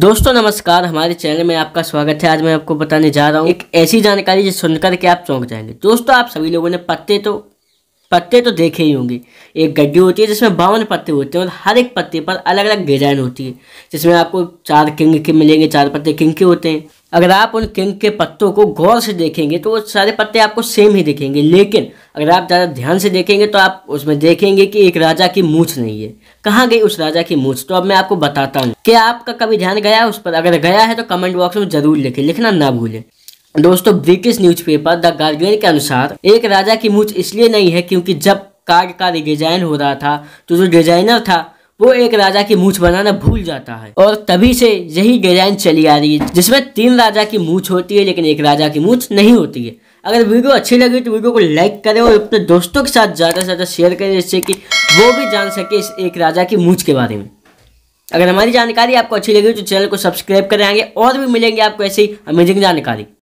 दोस्तों नमस्कार हमारे चैनल में आपका स्वागत है आज मैं आपको बताने जा रहा हूँ एक ऐसी जानकारी जो सुनकर के आप चौंक जाएंगे दोस्तों आप सभी लोगों ने पत्ते तो पत्ते तो देखे ही होंगे एक गड्डी होती है जिसमें बावन पत्ते होते हैं और हर एक पत्ते पर अलग अलग डिजाइन होती है जिसमें आपको चार किंग के मिलेंगे चार पत्ते किंग के होते हैं अगर आप उन किंग के पत्तों को गौर से देखेंगे तो वो सारे पत्ते आपको सेम ही दिखेंगे लेकिन अगर आप ज़्यादा ध्यान से देखेंगे तो आप उसमें देखेंगे कि एक राजा की मूछ नहीं है कहाँ गई उस राजा की मूछ तो अब मैं आपको बताता हूँ कि आपका कभी ध्यान गया उस पर अगर गया है तो कमेंट बॉक्स में जरूर लिखें लिखना ना भूलें दोस्तों ब्रिटिश न्यूज़पेपर द गार्जियन के अनुसार एक राजा की मूछ इसलिए नहीं है क्योंकि जब कार्ड का डिजाइन हो रहा था तो जो डिजाइनर था वो एक राजा की मूछ बनाना भूल जाता है और तभी से यही डिजाइन चली आ रही है जिसमें तीन राजा की मूछ होती है लेकिन एक राजा की मूछ नहीं होती है अगर वीडियो अच्छी लगी तो वीडियो को लाइक करें और अपने दोस्तों के साथ ज़्यादा से ज़्यादा शेयर करें जिससे कि वो भी जान सके इस एक राजा की मूछ के बारे में अगर हमारी जानकारी आपको अच्छी लगी तो चैनल को सब्सक्राइब करें आगे और भी मिलेंगे आपको ऐसी अमेजिंग जानकारी